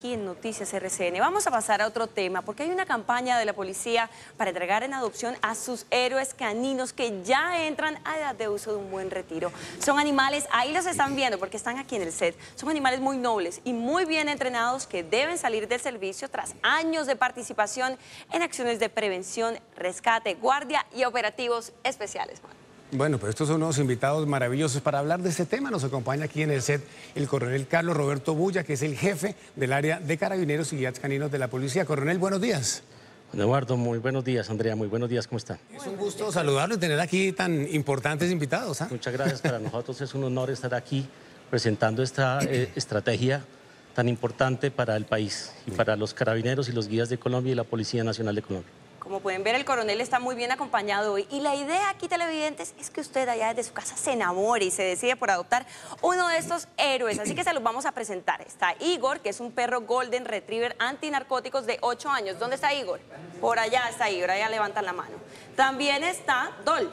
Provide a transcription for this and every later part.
Aquí en Noticias RCN vamos a pasar a otro tema porque hay una campaña de la policía para entregar en adopción a sus héroes caninos que ya entran a edad de uso de un buen retiro. Son animales, ahí los están viendo porque están aquí en el set, son animales muy nobles y muy bien entrenados que deben salir del servicio tras años de participación en acciones de prevención, rescate, guardia y operativos especiales. Bueno, pues estos son unos invitados maravillosos. Para hablar de este tema nos acompaña aquí en el set el coronel Carlos Roberto Bulla, que es el jefe del área de carabineros y guías caninos de la policía. Coronel, buenos días. Eduardo, muy buenos días, Andrea, muy buenos días, ¿cómo está? Es un gusto saludarlo y tener aquí tan importantes invitados. ¿ah? Muchas gracias, para nosotros es un honor estar aquí presentando esta eh, estrategia tan importante para el país y para los carabineros y los guías de Colombia y la Policía Nacional de Colombia. Como pueden ver, el coronel está muy bien acompañado hoy. Y la idea aquí, televidentes, es que usted allá desde su casa se enamore y se decide por adoptar uno de estos héroes. Así que se los vamos a presentar. Está Igor, que es un perro Golden Retriever antinarcóticos de 8 años. ¿Dónde está Igor? Por allá está Igor, allá levantan la mano. También está Dol,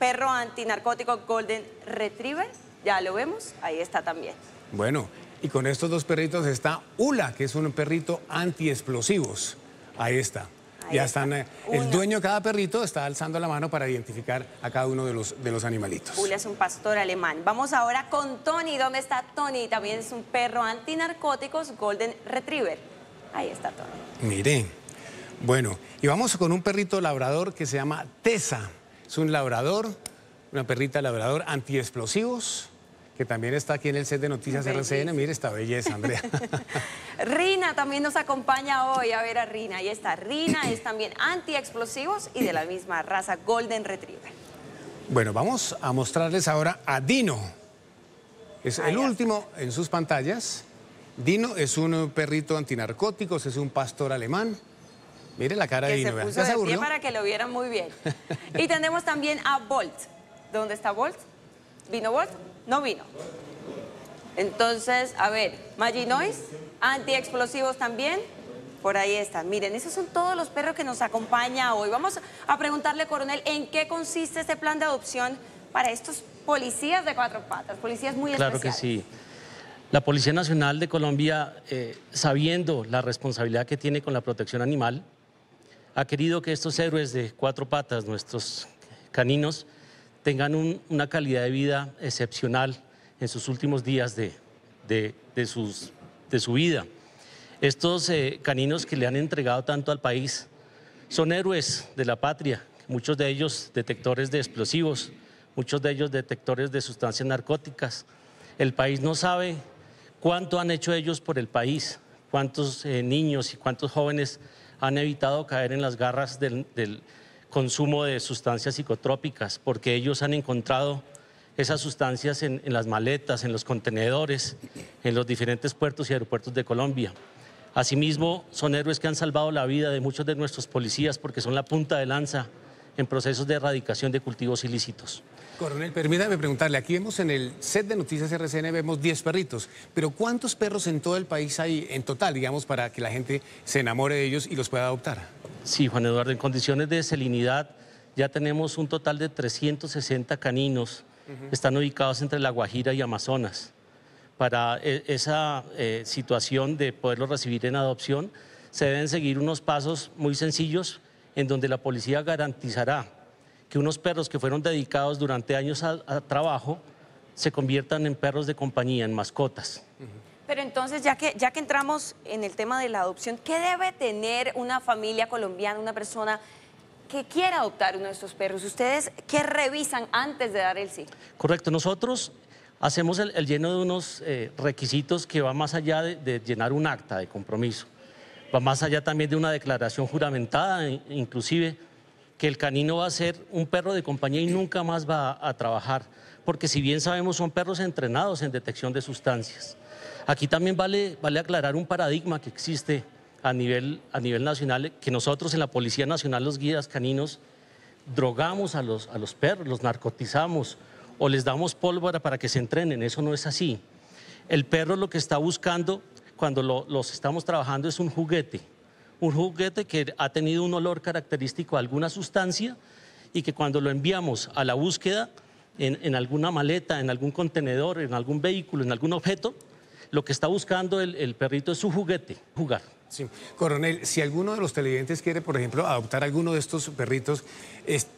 perro antinarcótico Golden Retriever. Ya lo vemos, ahí está también. Bueno, y con estos dos perritos está Ula, que es un perrito antiexplosivos. Ahí está ya están, eh, el dueño de cada perrito está alzando la mano para identificar a cada uno de los, de los animalitos. Julia es un pastor alemán. Vamos ahora con Tony. ¿Dónde está Tony? También es un perro antinarcóticos Golden Retriever. Ahí está Tony. Mire, bueno, y vamos con un perrito labrador que se llama Tesa. Es un labrador, una perrita labrador antiexplosivos que también está aquí en el set de Noticias RCN. Mire esta belleza, Andrea. Rina también nos acompaña hoy. A ver a Rina. Ahí está. Rina es también antiexplosivos y de la misma raza Golden Retriever. Bueno, vamos a mostrarles ahora a Dino. Es el último en sus pantallas. Dino es un perrito antinarcóticos, es un pastor alemán. Mire la cara de Dino. Se puso para que lo vieran muy bien. y tenemos también a Bolt. ¿Dónde está Bolt? ¿Vino Bolt? No vino. Entonces, a ver, malinois antiexplosivos también. Por ahí están. Miren, esos son todos los perros que nos acompaña hoy. Vamos a preguntarle, coronel, ¿en qué consiste este plan de adopción para estos policías de cuatro patas? Policías muy claro Claro que sí. La Policía Nacional de Colombia, eh, sabiendo la responsabilidad que tiene con la protección animal, ha querido que estos héroes de cuatro patas, nuestros caninos, tengan una calidad de vida excepcional en sus últimos días de, de su vida. Estos eh, caninos que le han entregado tanto al país son héroes de la patria, muchos de ellos detectores de explosivos, muchos de ellos detectores de sustancias narcóticas. El país no sabe cuánto han hecho ellos por el país, cuántos eh, niños y cuántos jóvenes han evitado caer en las garras del consumo de sustancias psicotrópicas, porque ellos han encontrado esas sustancias en, las maletas, en los contenedores, en los diferentes puertos y aeropuertos de Colombia. Asimismo, son héroes que han salvado la vida de muchos de nuestros policías porque son la punta de lanza en procesos de erradicación de cultivos ilícitos. Coronel, permítame preguntarle, aquí vemos en el set de noticias RCN, vemos 10 perritos, pero ¿cuántos perros en todo el país hay en total, digamos, para que la gente se enamore de ellos y los pueda adoptar? Sí, Juan Eduardo, en condiciones de salinidad ya tenemos un total de 360 caninos. Están ubicados entre La Guajira y Amazonas. Para eh, esa eh, situación de poderlos recibir en adopción, se deben seguir unos pasos muy sencillos en donde la policía garantizará que unos perros que fueron dedicados durante años a, trabajo se conviertan en perros de compañía, en mascotas. Pero entonces, ya que, ya que entramos en el tema de la adopción, ¿qué debe tener una familia colombiana, una persona que quiera adoptar uno de estos perros? ¿Ustedes qué revisan antes de dar el sí? Correcto, nosotros hacemos el, lleno de unos eh, requisitos que va más allá de, llenar un acta de compromiso, va más allá también de una declaración juramentada, inclusive que el canino va a ser un perro de compañía y nunca más va a trabajar, porque si bien sabemos son perros entrenados en detección de sustancias. Aquí también vale, vale aclarar un paradigma que existe a nivel, a nivel nacional, que nosotros en la Policía Nacional, los guías caninos, drogamos a los, perros, los narcotizamos o les damos pólvora para que se entrenen. Eso no es así. El perro lo que está buscando cuando lo, los estamos trabajando es un juguete, un juguete que ha tenido un olor característico a alguna sustancia y que cuando lo enviamos a la búsqueda en, en alguna maleta, en algún contenedor, en algún vehículo, en algún objeto, lo que está buscando el, perrito es su juguete, jugar. Sí. Coronel, si alguno de los televidentes quiere, por ejemplo, adoptar alguno de estos perritos,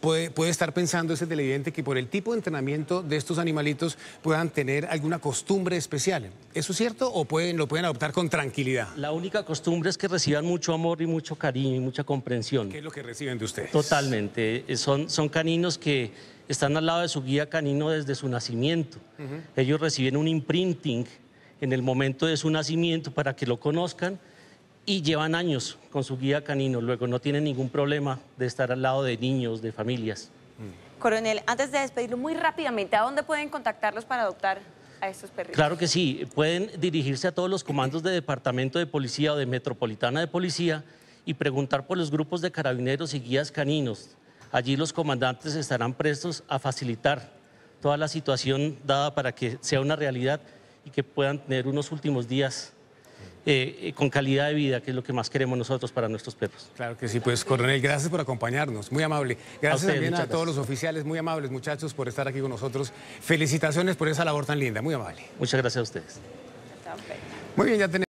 puede, estar pensando ese televidente que por el tipo de entrenamiento de estos animalitos puedan tener alguna costumbre especial. ¿Eso es cierto o pueden, lo pueden adoptar con tranquilidad? La única costumbre es que reciban mucho amor y mucho cariño y mucha comprensión. ¿Qué es lo que reciben de ustedes? Totalmente. Eh, son, caninos que están al lado de su guía canino desde su nacimiento. Ellos reciben un imprinting en el momento de su nacimiento para que lo conozcan y llevan años con su guía canino, luego no tienen ningún problema de estar al lado de niños, de familias. Mm. Coronel, antes de despedirlo muy rápidamente, ¿a dónde pueden contactarlos para adoptar a estos perritos? Claro que sí, pueden dirigirse a todos los comandos de Departamento de Policía o de Metropolitana de Policía y preguntar por los grupos de carabineros y guías caninos. Allí los comandantes estarán prestos a facilitar toda la situación dada para que sea una realidad y que puedan tener unos últimos días eh, eh, con calidad de vida, que es lo que más queremos nosotros para nuestros perros. Claro que sí, pues coronel, gracias por acompañarnos, muy amable. Gracias también a todos los oficiales, muy amables muchachos por estar aquí con nosotros. Felicitaciones por esa labor tan linda, muy amable. Muchas gracias a ustedes. Muy bien, ya tenemos...